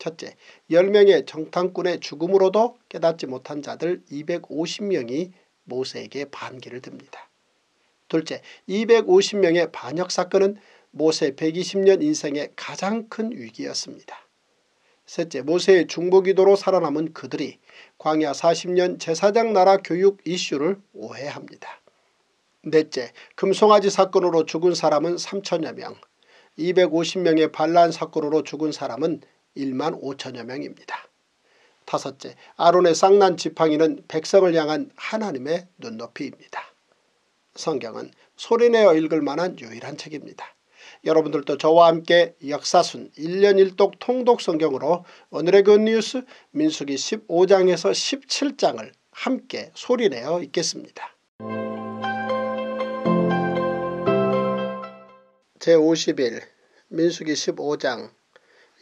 첫째, 10명의 정탐꾼의 죽음으로도 깨닫지 못한 자들 250명이 모세에게 반기를 듭니다. 둘째, 250명의 반역 사건은 모세 120년 인생의 가장 큰 위기였습니다. 셋째, 모세의 중보기도로 살아남은 그들이 광야 40년 제사장 나라 교육 이슈를 오해합니다. 넷째, 금송아지 사건으로 죽은 사람은 3천여 명, 250명의 반란 사건으로 죽은 사람은 1만 5천여 명입니다. 다섯째, 아론의 쌍난 지팡이는 백성을 향한 하나님의 눈높이입니다. 성경은 소리내어 읽을 만한 유일한 책입니다. 여러분들도 저와 함께 역사순 1년 1독 통독 성경으로 오늘의 굿뉴스 민숙이 15장에서 17장을 함께 소리내어 읽겠습니다. 제51 민숙이 15장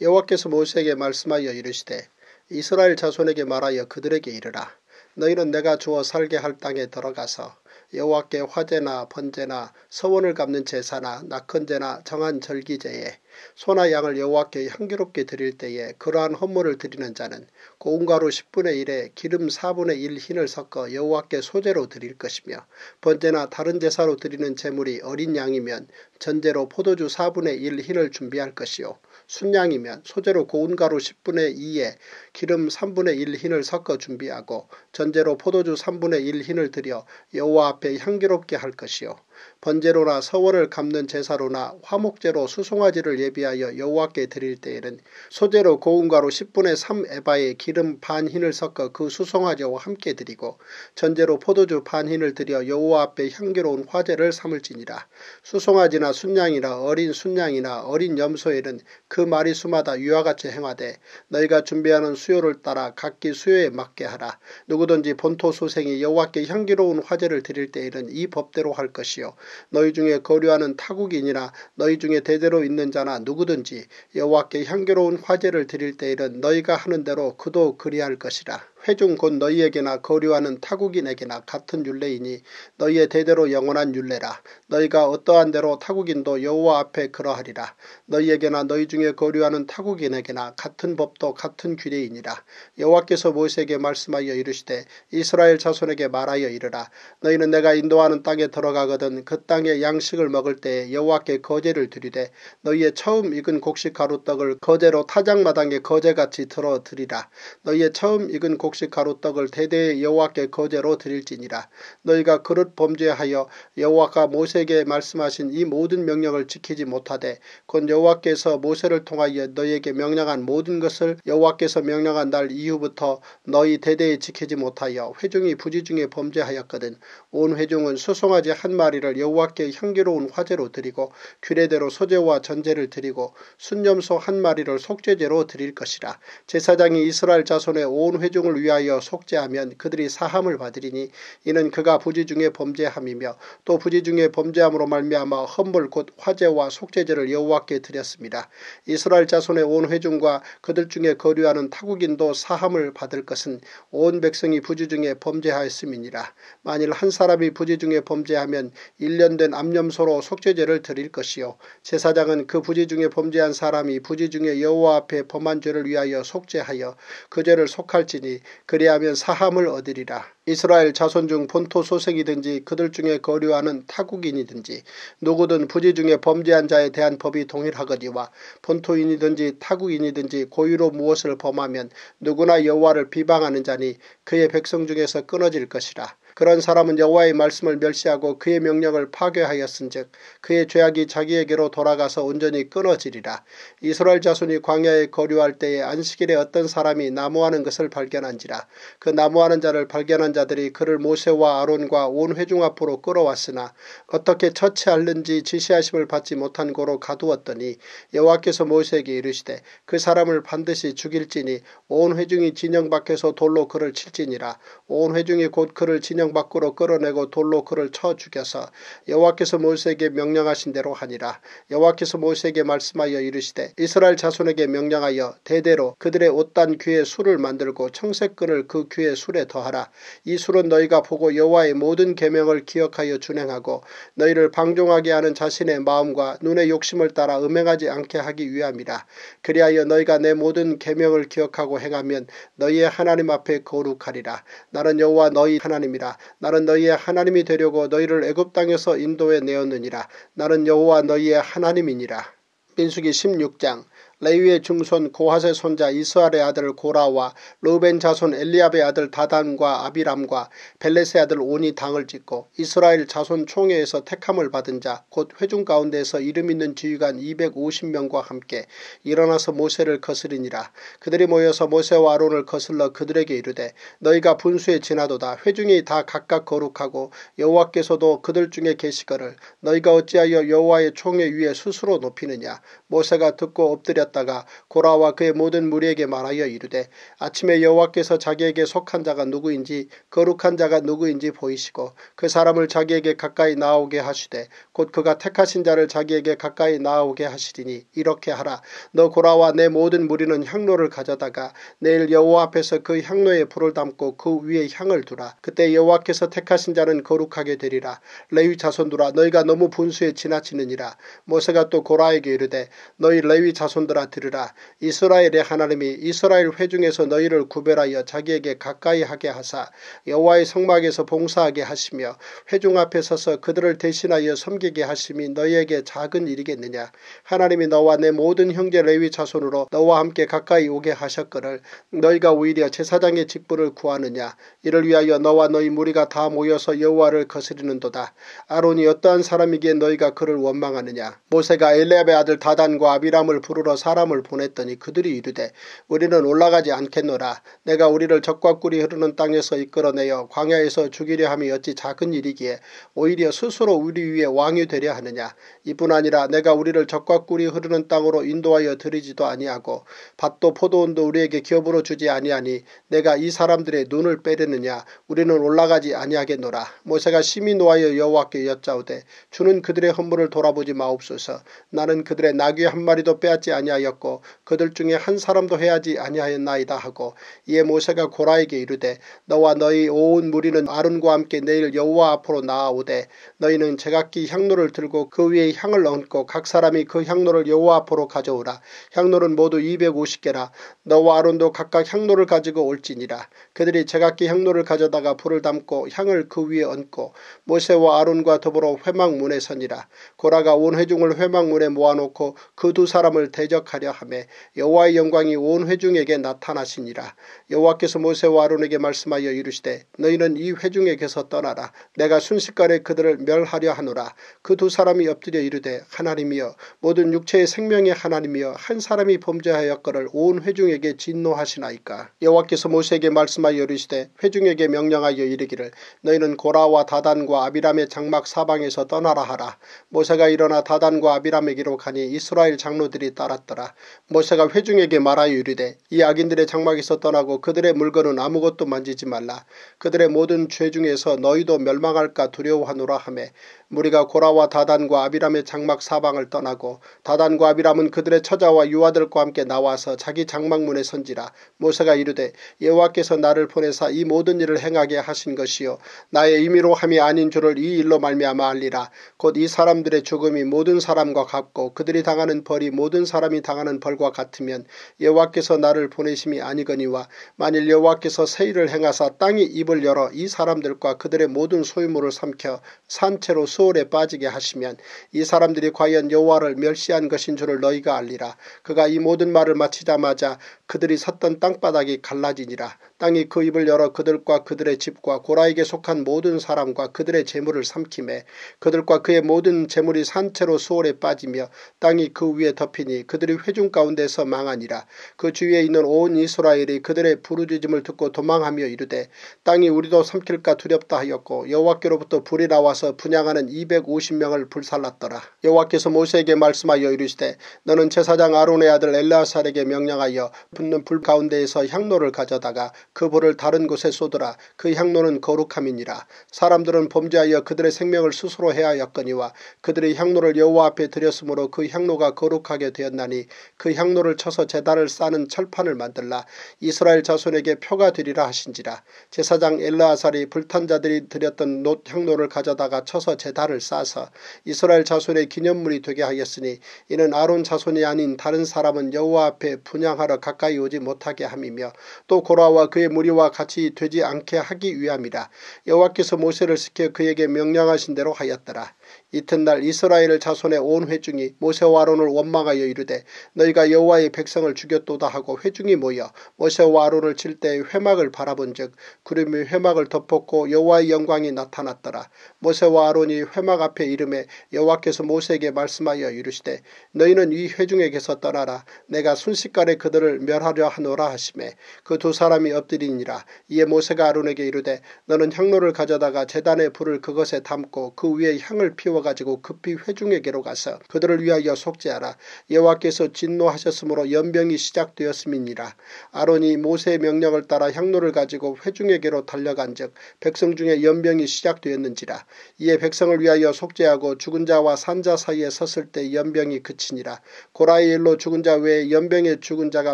여호와께서 모세에게 말씀하여 이르시되 이스라엘 자손에게 말하여 그들에게 이르라. 너희는 내가 주어 살게 할 땅에 들어가서 여호와께 화제나 번제나 서원을 갚는 제사나 낙헌제나 정한 절기제에 소나 양을 여호와께 향기롭게 드릴 때에 그러한 헌물을 드리는 자는 고운가루 10분의 1에 기름 4분의 1 흰을 섞어 여호와께 소재로 드릴 것이며 번제나 다른 제사로 드리는 제물이 어린 양이면 전제로 포도주 4분의 1 흰을 준비할 것이요 순양이면 소재로 고운가루 10분의 2에 기름 3분의 1 흰을 섞어 준비하고 전제로 포도주 3분의 1 흰을 드려 여호와 앞에 향기롭게 할 것이요 번제로나 서월을 갚는 제사로나 화목제로 수송아지를 예비하여 여호와께 드릴 때에는 소재로 고운 가루 10분의 3 에바에 기름 반 흰을 섞어 그 수송아지와 함께 드리고 전제로 포도주 반 흰을 드려 여호와 앞에 향기로운 화제를 삼을지니라. 수송아지나 순양이나 어린 순양이나 어린 염소에는 그마리 수마다 유아같이 행하되 너희가 준비하는 수요를 따라 각기 수요에 맞게 하라. 누구든지 본토 소생이 여호와께 향기로운 화제를 드릴 때에는 이 법대로 할 것이요 너희 중에 거류하는 타국인이나 너희 중에 대대로 있는 자나 누구든지 여호와께 향기로운 화제를 드릴 때에는 너희가 하는 대로 그도 그리할 것이라. 회중 곧 너희에게나 거류하는 타국인에게나 같은 율례이니 너희의 대대로 영원한 율례라 너희가 어떠한 대로 타국인도 여호와 앞에 그러하리라 너희에게나 너희 중에 거류하는 타국인에게나 같은 법도 같은 규례이니라 여호와께서 모세에게 말씀하여 이르시되 이스라엘 자손에게 말하여 이르라 너희는 내가 인도하는 땅에 들어가거든 그 땅에 양식을 먹을 때에 여호와께 거제를 드리되 너희의 처음 익은 곡식 가루떡을 거제로 타작마당에 거제같이 들어드리라 너희의 처음 익은 곡식 곡식 가루떡을 대대에 여호와께 거제로 드릴지니라. 너희가 그릇 범죄하여 여호와가 모세에게 말씀하신 이 모든 명령을 지키지 못하되 곧 여호와께서 모세를 통하여 너희에게 명령한 모든 것을 여호와께서 명령한 날 이후부터 너희 대대에 지키지 못하여 회중이 부지중에 범죄하였거든 온 회중은 수송아지 한 마리를 여호와께 향기로운 화제로 드리고 규례대로 소재와 전제를 드리고 순념소 한 마리를 속죄제로 드릴 것이라 제사장이 이스라엘 자손의 온 회중을 위하여 속죄하면 그들이 사함을 받으리니 이는 그가 부지 중에 범죄함이며 또 부지 중에 범죄함으로 말미암아 헌물 곧 화제와 속죄제를 여호와께 드렸습니다. 이스라엘 자손의 온 회중과 그들 중에 거류하는 타국인도 사함을 받을 것은 온 백성이 부지 중에 범죄하였음이니라. 만일 한 사람이 부지 중에 범죄하면 1년 된 암염소로 속죄제를 드릴 것이요 제사장은 그 부지 중에 범죄한 사람이 부지 중에 여호와 앞에 범한 죄를 위하여 속죄하여 그 죄를 속할지니 그리하면 사함을 얻으리라. 이스라엘 자손 중 본토 소생이든지 그들 중에 거류하는 타국인이든지 누구든 부지 중에 범죄한 자에 대한 법이 동일하거니와 본토인이든지 타국인이든지 고의로 무엇을 범하면 누구나 여호와를 비방하는 자니 그의 백성 중에서 끊어질 것이라. 그런 사람은 여호와의 말씀을 멸시하고 그의 명령을 파괴하였은즉 그의 죄악이 자기에게로 돌아가서 온전히 끊어지리라. 이스라엘 자손이 광야에 거류할 때에 안식일에 어떤 사람이 나무하는 것을 발견한지라. 그 나무하는 자를 발견한 자들이 그를 모세와 아론과 온 회중 앞으로 끌어왔으나 어떻게 처치할는지 지시하심을 받지 못한 고로 가두었더니 여호와께서 모세에게 이르시되 그 사람을 반드시 죽일지니 온 회중이 진영 밖에서 돌로 그를 칠지니라. 온 회중이 곧 그를 진영 회 밖으로 끌어내고 돌로 그를 쳐 죽여서 여호와께서 모세에게 명령하신 대로 하니라. 여호와께서 모세에게 말씀하여 이르시되 이스라엘 자손에게 명령하여 대대로 그들의 옷단 귀에 술을 만들고 청색끈을 그 귀에 술에 더하라. 이 술은 너희가 보고 여호와의 모든 계명을 기억하여 준행하고 너희를 방종하게 하는 자신의 마음과 눈의 욕심을 따라 음행하지 않게 하기 위함이라. 그리하여 너희가 내 모든 계명을 기억하고 행하면 너희의 하나님 앞에 거룩하리라. 나는 여호와 너희 하나님이라. 나는 너희의 하나님이 되려고 너희를 애굽 땅에서 인도해 내었느니라. 나는 여호와 너희의 하나님이니라. 민수기 16장 레위의 중손 고하세 손자 이스라엘의 아들 고라와 로벤 자손 엘리압의 아들 다단과 아비람과 벨렛의 아들 온이 당을 짓고 이스라엘 자손 총회에서 택함을 받은 자 곧 회중 가운데에서 이름 있는 지휘관 250명과 함께 일어나서 모세를 거스리니라. 그들이 모여서 모세와 아론을 거슬러 그들에게 이르되 너희가 분수에 지나도다 회중이 다 각각 거룩하고 여호와께서도 그들 중에 계시거를 너희가 어찌하여 여호와의 총회 위에 스스로 높이느냐 모세가 듣고 엎드렸다 하였다가 고라와 그의 모든 무리에게 말하여 이르되 아침에 여호와께서 자기에게 속한 자가 누구인지 거룩한 자가 누구인지 보이시고 그 사람을 자기에게 가까이 나오게 하시되 곧 그가 택하신 자를 자기에게 가까이 나오게 하시리니 이렇게 하라 너 고라와 내 모든 무리는 향로를 가져다가 내일 여호와 앞에서 그 향로에 불을 담고 그 위에 향을 두라 그때 여호와께서 택하신 자는 거룩하게 되리라 레위 자손들아 너희가 너무 분수에 지나치느니라 모세가 또 고라에게 이르되 너희 레위 자손들아 알아들으라. 이스라엘의 하나님이 이스라엘 회중에서 너희를 구별하여 자기에게 가까이 하게 하사 여호와의 성막에서 봉사하게 하시며 회중 앞에 서서 그들을 대신하여 섬기게 하심이 너희에게 작은 일이겠느냐. 하나님이 너와 내 모든 형제 레위 자손으로 너와 함께 가까이 오게 하셨거늘 너희가 오히려 제사장의 직분을 구하느냐. 이를 위하여 너와 너희 무리가 다 모여서 여호와를 거스리는도다. 아론이 어떠한 사람이기에 너희가 그를 원망하느냐. 모세가 엘레압의 아들 다단과 아비람을 부르러 사 사람을 보냈더니 그들이 이르되 우리는 올라가지 않겠노라 내가 우리를 적과 꿀이 흐르는 땅에서 이끌어내어 광야에서 죽이려 함이 어찌 작은 일이기에 오히려 스스로 우리 위에 왕이 되려 하느냐 이뿐 아니라 내가 우리를 적과 꿀이 흐르는 땅으로 인도하여 들이지도 아니하고 밭도 포도원도 우리에게 기업으로 주지 아니하니 내가 이 사람들의 눈을 빼려느냐 우리는 올라가지 아니하겠노라 모세가 심히 노하여 여호와께 여짜오되 주는 그들의 헌물을 돌아보지 마옵소서 나는 그들의 나귀 한 마리도 빼앗지 아니하 아니하였고 그들 중에 한 사람도 해하지 아니하였나이다 하고 이에 모세가 고라에게 이르되 너와 너희 온 무리는 아론과 함께 내일 여호와 앞으로 나아오되 너희는 제각기 향로를 들고 그 위에 향을 얹고 각 사람이 그 향로를 여호와 앞으로 가져오라 향로는 모두 250개라 너와 아론도 각각 향로를 가지고 올지니라 그들이 제각기 향로를 가져다가 불을 담고 향을 그 위에 얹고 모세와 아론과 더불어 회망문에 선이라 고라가 온 회중을 회망문에 모아놓고 그 두 사람을 대적 기억하려 함에 여호와의 영광이 온 회중에게 나타나시니라. 여호와께서 모세와 아론에게 말씀하여 이르시되 너희는 이 회중에게서 떠나라. 내가 순식간에 그들을 멸하려 하노라. 그 두 사람이 엎드려 이르되 하나님이여 모든 육체의 생명의 하나님이여 한 사람이 범죄하였거를 온 회중에게 진노하시나이까. 여호와께서 모세에게 말씀하여 이르시되 회중에게 명령하여 이르기를 너희는 고라와 다단과 아비람의 장막 사방에서 떠나라 하라. 모세가 일어나 다단과 아비람에게로 가니 이스라엘 장로들이 따랐다. 없더라. 모세가 회중에게 말하여 이르되 이 악인들의 장막에서 떠나고 그들의 물건은 아무것도 만지지 말라. 그들의 모든 죄 중에서 너희도 멸망할까 두려워하노라 하며 무리가 고라와 다단과 아비람의 장막 사방을 떠나고 다단과 아비람은 그들의 처자와 유아들과 함께 나와서 자기 장막문에 선지라 모세가 이르되 여호와께서 나를 보내사 이 모든 일을 행하게 하신 것이요 나의 임의로 함이 아닌 줄을 이 일로 말미암아 알리라 곧 이 사람들의 죽음이 모든 사람과 같고 그들이 당하는 벌이 모든 사람이 당하는 벌과 같으면 여호와께서 나를 보내심이 아니거니와 만일 여호와께서 새 일을 행하사 땅이 입을 열어 이 사람들과 그들의 모든 소유물을 삼켜 산채로 수월에 빠지게 하시면 이 사람들이 과연 여호와를 멸시한 것인 줄을 너희가 알리라. 그가 이 모든 말을 마치자마자 그들이 섰던 땅바닥이 갈라지니라. 땅이 그 입을 열어 그들과 그들의 집과 고라에게 속한 모든 사람과 그들의 재물을 삼키매 그들과 그의 모든 재물이 산채로 수월에 빠지며 땅이 그 위에 덮이니 그들이 회중 가운데서 망하니라 그 주위에 있는 온 이스라엘이 그들의 부르짖음을 듣고 도망하며 이르되 땅이 우리도 삼킬까 두렵다 하였고 여호와께로부터 불이 나와서 분양하는 250명을 불살랐더라 여호와께서 모세에게 말씀하여 이르시되 너는 제사장 아론의 아들 엘라살에게 명령하여 붙는 불 가운데에서 향로를 가져다가 그 볼을 다른 곳에 쏟으라 그 향로는 거룩함이니라 사람들은 범죄하여 그들의 생명을 스스로 해하였거니와 그들의 향로를 여호와 앞에 드렸으므로 그 향로가 거룩하게 되었나니 그 향로를 쳐서 제단을 쌓는 철판을 만들라 이스라엘 자손에게 표가 되리라 하신지라 제사장 엘라아살이 불탄 자들이 드렸던 놋 향로를 가져다가 쳐서 제단을 쌓아서 이스라엘 자손의 기념물이 되게 하였으니 이는 아론 자손이 아닌 다른 사람은 여호와 앞에 분양하러 가까이 오지 못하게 함이며 또 고라와 그의 무리와 같이 되지 않게 하기 위함이라 여호와께서 모세를 시켜 그에게 명령하신 대로 하였더라. 이튿날 이스라엘 자손의 온 회중이 모세와 아론을 원망하여 이르되 너희가 여호와의 백성을 죽였도다 하고 회중이 모여 모세와 아론을 칠 때의 회막을 바라본 즉 구름이 회막을 덮었고 여호와의 영광이 나타났더라. 모세와 아론이 회막 앞에 이름에 여호와께서 모세에게 말씀하여 이르시되 너희는 이 회중에게서 떠나라. 내가 순식간에 그들을 멸하려 하노라 하심에 그두 사람이 엎드리니라. 이에 모세가 아론에게 이르되 너는 향로를 가져다가 재단의 불을 그것에 담고 그 위에 향을 피워 세워가지고 급히 회중에게로 가서 그들을 위하여 속죄하라. 여호와께서 진노하셨으므로 연병이 시작되었음이니라. 아론이 모세의 명령을 따라 향로를 가지고 회중에게로 달려간 즉 백성 중에 연병이 시작되었는지라. 이에 백성을 위하여 속죄하고 죽은 자와 산자 사이에 섰을 때 연병이 그치니라. 고라의 일로 죽은 자 외에 연병에 죽은 자가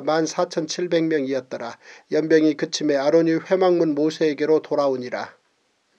1 4 7 0 0 명이었더라 연병이 그침에 아론이 회망문 모세에게로 돌아오니라.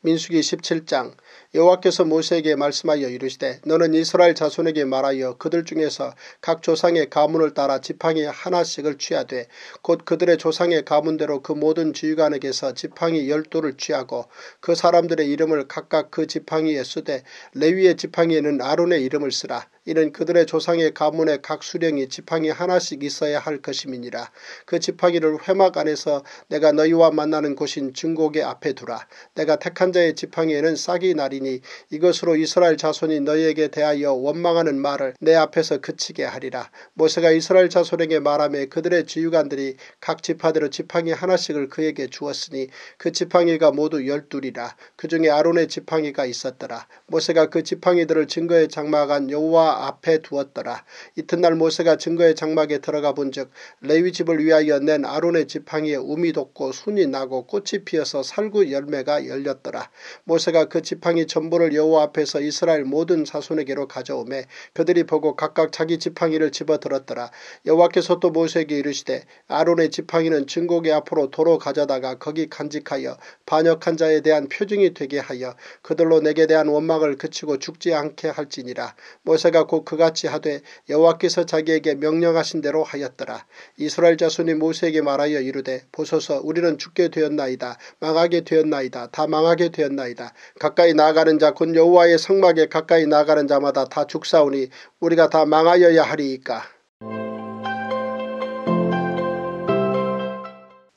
민수기 17장 여호와께서 모세에게 말씀하여 이르시되 너는 이스라엘 자손에게 말하여 그들 중에서 각 조상의 가문을 따라 지팡이 하나씩을 취하되 곧 그들의 조상의 가문대로 그 모든 지휘관에게서 지팡이 열두를 취하고 그 사람들의 이름을 각각 그 지팡이에 쓰되 레위의 지팡이에는 아론의 이름을 쓰라. 이는 그들의 조상의 가문의 각 수령이 지팡이 하나씩 있어야 할 것임이니라. 그 지팡이를 회막 안에서 내가 너희와 만나는 곳인 증곡의 앞에 두라. 내가 택한 자의 지팡이에는 싹이 나리니 하리니 이것으로 이스라엘 자손이 너희에게 대하여 원망하는 말을 내 앞에서 그치게 하리라. 모세가 이스라엘 자손에게 말하며 그들의 지휘관들이 각 지파대로 지팡이 하나씩을 그에게 주었으니 그 지팡이가 모두 열둘이라. 그 중에 아론의 지팡이가 있었더라. 모세가 그 지팡이들을 증거의 장막한 여호와 앞에 두었더라. 이튿날 모세가 증거의 장막에 들어가 본즉 레위 집을 위하여 낸 아론의 지팡이에 우미 돋고 순이 나고 꽃이 피어서 살구 열매가 열렸더라. 모세가 그 지팡이 전부를 여호와 앞에서 이스라엘 모든 사손에게로 가져오매 그들이 보고 각각 자기 지팡이를 집어들었더라. 여호와께서 또 모세에게 이르시되 아론의 지팡이는 증곡의 앞으로 도로 가져다가 거기 간직하여 반역한 자에 대한 표징이 되게 하여 그들로 내게 대한 원망을 그치고 죽지 않게 할지니라. 모세가 곧 그같이 하되 여호와께서 자기에게 명령하신 대로 하였더라. 이스라엘 자손이 모세에게 말하여 이르되 보소서 우리는 죽게 되었나이다. 망하게 되었나이다. 다 망하게 되었나이다. 가까이 나아가 나가는 자곧 여호와의 성막에 가까이 나가는 자마다 다 죽사오니 우리가 다 망하여야 하리이까.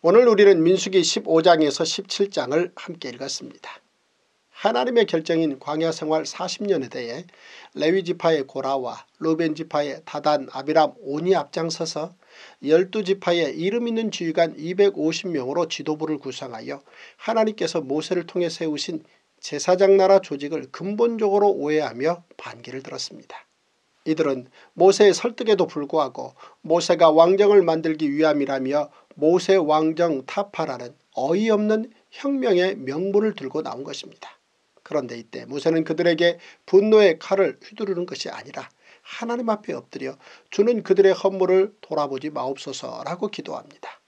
오늘 우리는 민수기 15장에서 17장을 함께 읽었습니다. 하나님의 결정인 광야 생활 40년에 대해 레위지파의 고라와 로벤지파의 다단 아비람 온이 앞장서서 12지파의 이름 있는 지휘관 250명으로 지도부를 구성하여 하나님께서 모세를 통해 세우신 제사장 나라 조직을 근본적으로 오해하며 반기를 들었습니다. 이들은 모세의 설득에도 불구하고 모세가 왕정을 만들기 위함이라며 모세 왕정 타파라는 어이없는 혁명의 명분을 들고 나온 것입니다. 그런데 이때 모세는 그들에게 분노의 칼을 휘두르는 것이 아니라 하나님 앞에 엎드려 주는 그들의 헌물을 돌아보지 마옵소서라고 기도합니다.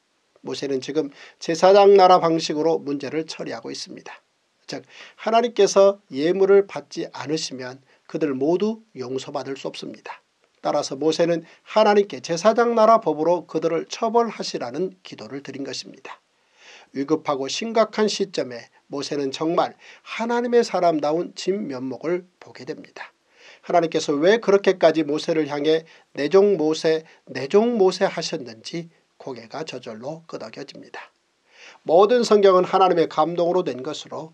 모세는 지금 제사장 나라 방식으로 문제를 처리하고 있습니다. 즉 하나님께서 예물을 받지 않으시면 그들 모두 용서받을 수 없습니다. 따라서 모세는 하나님께 제사장 나라 법으로 그들을 처벌하시라는 기도를 드린 것입니다. 위급하고 심각한 시점에 모세는 정말 하나님의 사람다운 진면목을 보게 됩니다. 하나님께서 왜 그렇게까지 모세를 향해 내종 모세 내종 모세 하셨는지 고개가 저절로 끄덕여집니다. 모든 성경은 하나님의 감동으로 된 것으로